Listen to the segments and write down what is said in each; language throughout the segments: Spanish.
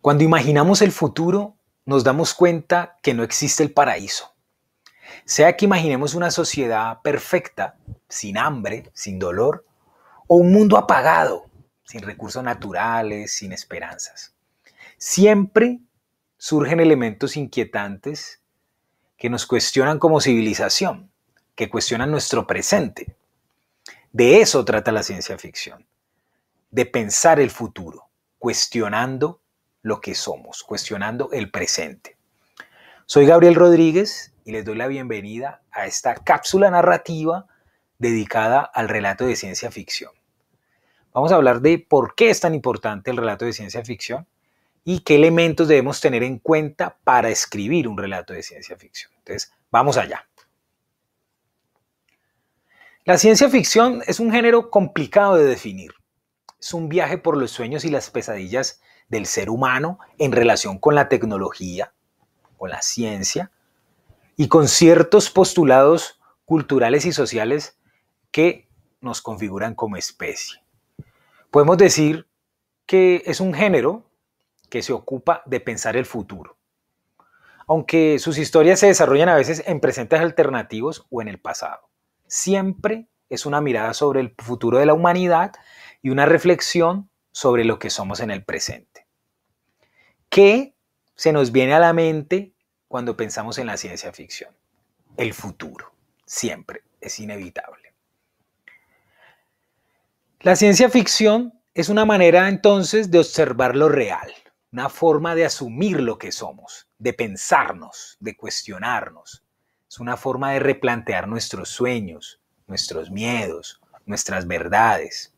Cuando imaginamos el futuro, nos damos cuenta que no existe el paraíso. Sea que imaginemos una sociedad perfecta, sin hambre, sin dolor, o un mundo apagado, sin recursos naturales, sin esperanzas. Siempre surgen elementos inquietantes que nos cuestionan como civilización, que cuestionan nuestro presente. De eso trata la ciencia ficción, de pensar el futuro, cuestionando lo que somos, cuestionando el presente. Soy Gabriel Rodríguez y les doy la bienvenida a esta cápsula narrativa dedicada al relato de ciencia ficción. Vamos a hablar de por qué es tan importante el relato de ciencia ficción y qué elementos debemos tener en cuenta para escribir un relato de ciencia ficción. Entonces, vamos allá. La ciencia ficción es un género complicado de definir. Es un viaje por los sueños y las pesadillas del ser humano en relación con la tecnología, con la ciencia y con ciertos postulados culturales y sociales que nos configuran como especie. Podemos decir que es un género que se ocupa de pensar el futuro, aunque sus historias se desarrollan a veces en presentes alternativos o en el pasado. Siempre es una mirada sobre el futuro de la humanidad y una reflexión sobre lo que somos en el presente. ¿Qué se nos viene a la mente cuando pensamos en la ciencia ficción? El futuro, siempre, es inevitable. La ciencia ficción es una manera entonces de observar lo real, una forma de asumir lo que somos, de pensarnos, de cuestionarnos. Es una forma de replantear nuestros sueños, nuestros miedos, nuestras verdades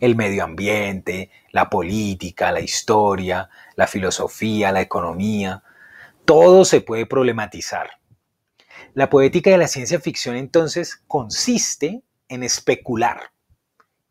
el medio ambiente, la política, la historia, la filosofía, la economía. Todo se puede problematizar. La poética de la ciencia ficción entonces consiste en especular,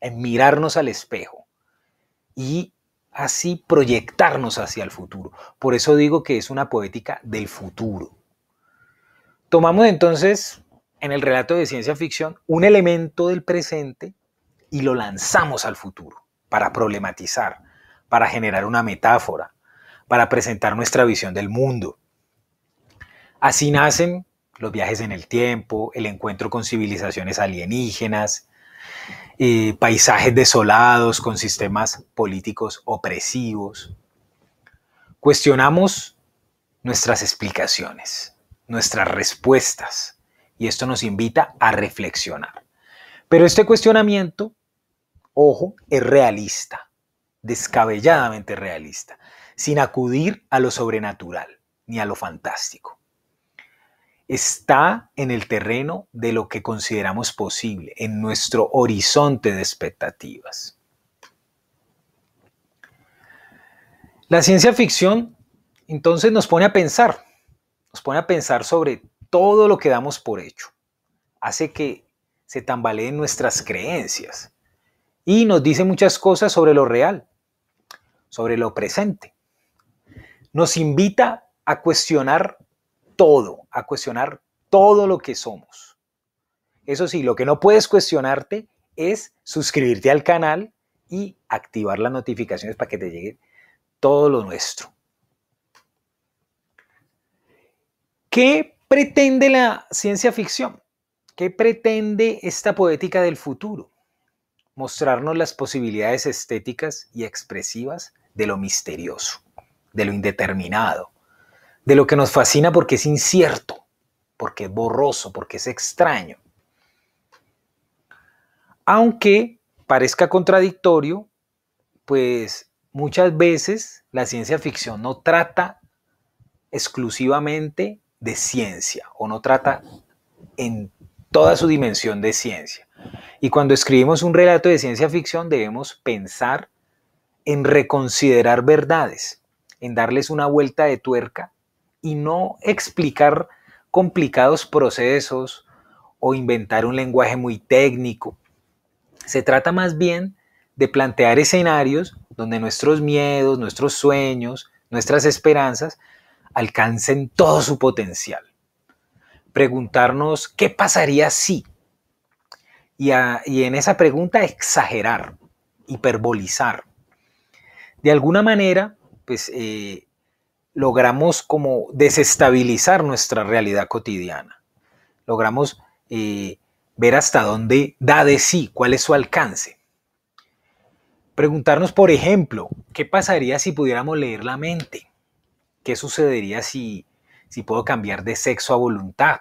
en mirarnos al espejo y así proyectarnos hacia el futuro. Por eso digo que es una poética del futuro. Tomamos entonces en el relato de ciencia ficción un elemento del presente y lo lanzamos al futuro para problematizar, para generar una metáfora, para presentar nuestra visión del mundo. Así nacen los viajes en el tiempo, el encuentro con civilizaciones alienígenas, eh, paisajes desolados con sistemas políticos opresivos. Cuestionamos nuestras explicaciones, nuestras respuestas, y esto nos invita a reflexionar. Pero este cuestionamiento ojo, es realista, descabelladamente realista, sin acudir a lo sobrenatural ni a lo fantástico. Está en el terreno de lo que consideramos posible, en nuestro horizonte de expectativas. La ciencia ficción entonces nos pone a pensar, nos pone a pensar sobre todo lo que damos por hecho. Hace que se tambaleen nuestras creencias, y nos dice muchas cosas sobre lo real, sobre lo presente. Nos invita a cuestionar todo, a cuestionar todo lo que somos. Eso sí, lo que no puedes cuestionarte es suscribirte al canal y activar las notificaciones para que te llegue todo lo nuestro. ¿Qué pretende la ciencia ficción? ¿Qué pretende esta poética del futuro? mostrarnos las posibilidades estéticas y expresivas de lo misterioso, de lo indeterminado, de lo que nos fascina porque es incierto, porque es borroso, porque es extraño. Aunque parezca contradictorio, pues muchas veces la ciencia ficción no trata exclusivamente de ciencia o no trata en toda su dimensión de ciencia. Y cuando escribimos un relato de ciencia ficción debemos pensar en reconsiderar verdades, en darles una vuelta de tuerca y no explicar complicados procesos o inventar un lenguaje muy técnico. Se trata más bien de plantear escenarios donde nuestros miedos, nuestros sueños, nuestras esperanzas alcancen todo su potencial. Preguntarnos qué pasaría si y, en esa pregunta exagerar, hiperbolizar. De alguna manera, pues eh, logramos como desestabilizar nuestra realidad cotidiana. Logramos eh, ver hasta dónde da de sí, cuál es su alcance. Preguntarnos, por ejemplo, ¿qué pasaría si pudiéramos leer la mente? ¿Qué sucedería si, si puedo cambiar de sexo a voluntad?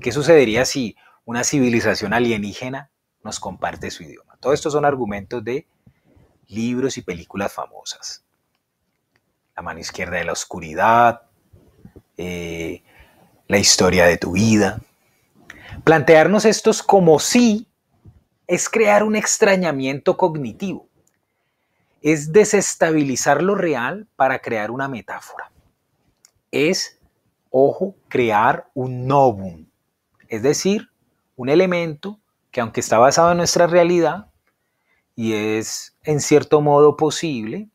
¿Qué sucedería si una civilización alienígena nos comparte su idioma. Todo esto son argumentos de libros y películas famosas. La mano izquierda de la oscuridad, eh, la historia de tu vida. Plantearnos estos como si es crear un extrañamiento cognitivo. Es desestabilizar lo real para crear una metáfora. Es, ojo, crear un novum, es decir, un elemento que aunque está basado en nuestra realidad y es en cierto modo posible,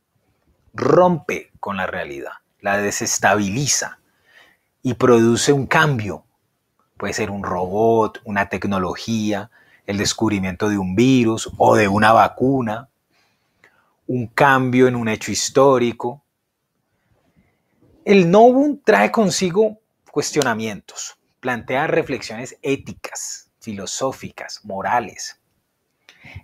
rompe con la realidad, la desestabiliza y produce un cambio. Puede ser un robot, una tecnología, el descubrimiento de un virus o de una vacuna, un cambio en un hecho histórico. El Novum trae consigo cuestionamientos, plantea reflexiones éticas, filosóficas, morales.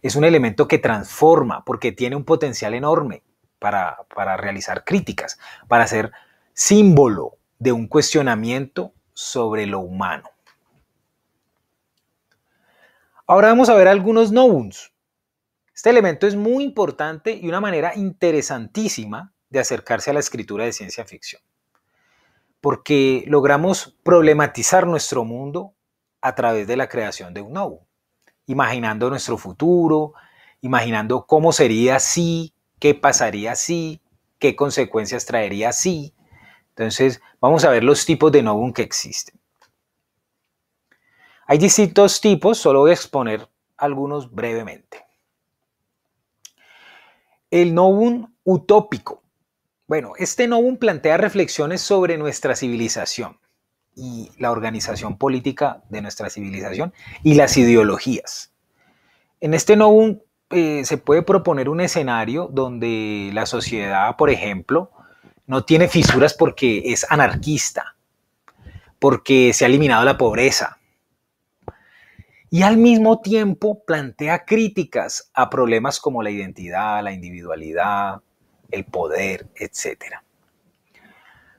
Es un elemento que transforma porque tiene un potencial enorme para, realizar críticas, para ser símbolo de un cuestionamiento sobre lo humano. Ahora vamos a ver algunos Nouns. Este elemento es muy importante y una manera interesantísima de acercarse a la escritura de ciencia ficción, porque logramos problematizar nuestro mundo a través de la creación de un nuevo imaginando nuestro futuro, imaginando cómo sería así, qué pasaría así, qué consecuencias traería así. Entonces, vamos a ver los tipos de novum que existen. Hay distintos tipos, solo voy a exponer algunos brevemente. El novum utópico. Bueno, este novum plantea reflexiones sobre nuestra civilización, y la organización política de nuestra civilización y las ideologías. En este no eh, se puede proponer un escenario donde la sociedad, por ejemplo, no tiene fisuras porque es anarquista, porque se ha eliminado la pobreza. Y al mismo tiempo plantea críticas a problemas como la identidad, la individualidad, el poder, etc.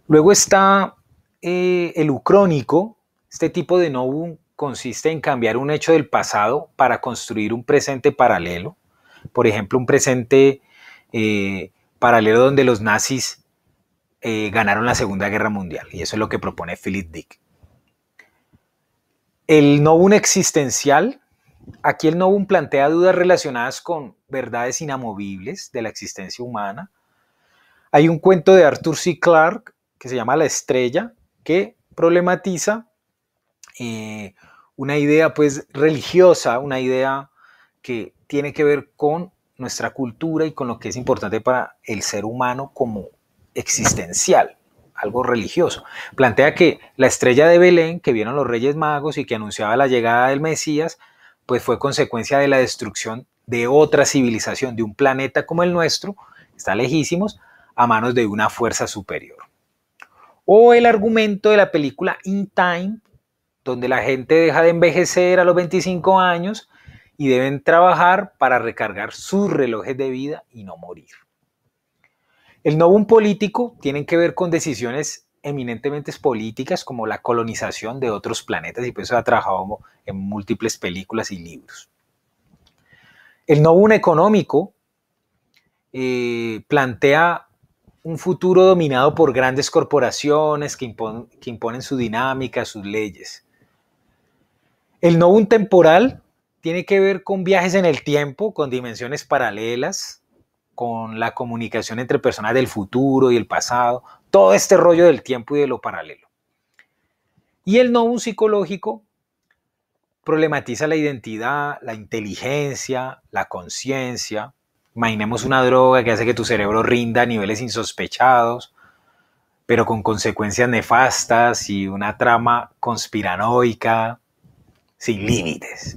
Luego está eh, el ucrónico, este tipo de novum consiste en cambiar un hecho del pasado para construir un presente paralelo. Por ejemplo, un presente eh, paralelo donde los nazis eh, ganaron la Segunda Guerra Mundial. Y eso es lo que propone Philip Dick. El novum existencial, aquí el novum plantea dudas relacionadas con verdades inamovibles de la existencia humana. Hay un cuento de Arthur C. Clarke que se llama La Estrella, que problematiza eh, una idea pues religiosa, una idea que tiene que ver con nuestra cultura y con lo que es importante para el ser humano como existencial, algo religioso. Plantea que la estrella de Belén que vieron los Reyes Magos y que anunciaba la llegada del Mesías, pues fue consecuencia de la destrucción de otra civilización, de un planeta como el nuestro, está lejísimos, a manos de una fuerza superior. O el argumento de la película In Time, donde la gente deja de envejecer a los 25 años y deben trabajar para recargar sus relojes de vida y no morir. El novum político tiene que ver con decisiones eminentemente políticas como la colonización de otros planetas y por eso ha trabajado en múltiples películas y libros. El novum económico eh, plantea un futuro dominado por grandes corporaciones que, imponen su dinámica, sus leyes. El no un temporal tiene que ver con viajes en el tiempo, con dimensiones paralelas, con la comunicación entre personas del futuro y el pasado, todo este rollo del tiempo y de lo paralelo. Y el no un psicológico problematiza la identidad, la inteligencia, la conciencia, Imaginemos una droga que hace que tu cerebro rinda a niveles insospechados, pero con consecuencias nefastas y una trama conspiranoica sin límites.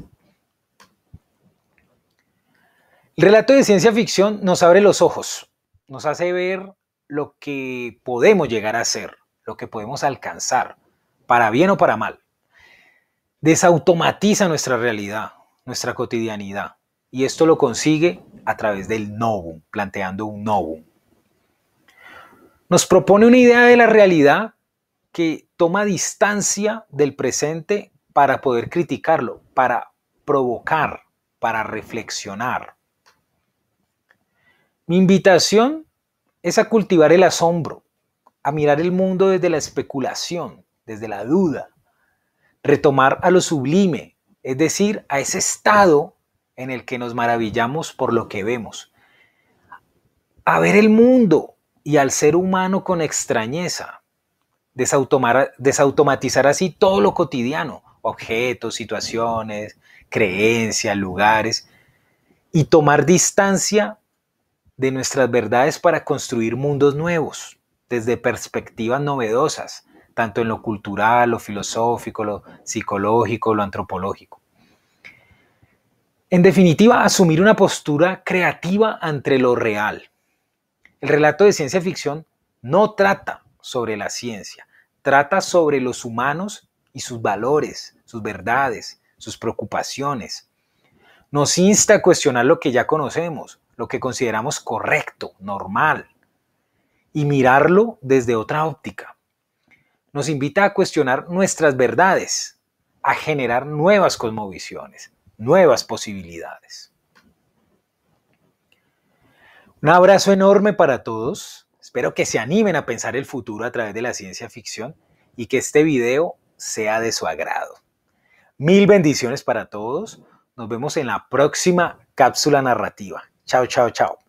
El relato de ciencia ficción nos abre los ojos, nos hace ver lo que podemos llegar a ser, lo que podemos alcanzar, para bien o para mal. Desautomatiza nuestra realidad, nuestra cotidianidad y esto lo consigue a través del novum, planteando un novum. Nos propone una idea de la realidad que toma distancia del presente para poder criticarlo, para provocar, para reflexionar. Mi invitación es a cultivar el asombro, a mirar el mundo desde la especulación, desde la duda, retomar a lo sublime, es decir, a ese estado en el que nos maravillamos por lo que vemos. A ver el mundo y al ser humano con extrañeza. desautomatizar así todo lo cotidiano, objetos, situaciones, creencias, lugares, y tomar distancia de nuestras verdades para construir mundos nuevos, desde perspectivas novedosas, tanto en lo cultural, lo filosófico, lo psicológico, lo antropológico. En definitiva, asumir una postura creativa ante lo real. El relato de ciencia ficción no trata sobre la ciencia, trata sobre los humanos y sus valores, sus verdades, sus preocupaciones. Nos insta a cuestionar lo que ya conocemos, lo que consideramos correcto, normal, y mirarlo desde otra óptica. Nos invita a cuestionar nuestras verdades, a generar nuevas cosmovisiones, nuevas posibilidades. Un abrazo enorme para todos. Espero que se animen a pensar el futuro a través de la ciencia ficción y que este video sea de su agrado. Mil bendiciones para todos. Nos vemos en la próxima cápsula narrativa. Chao, chao, chao.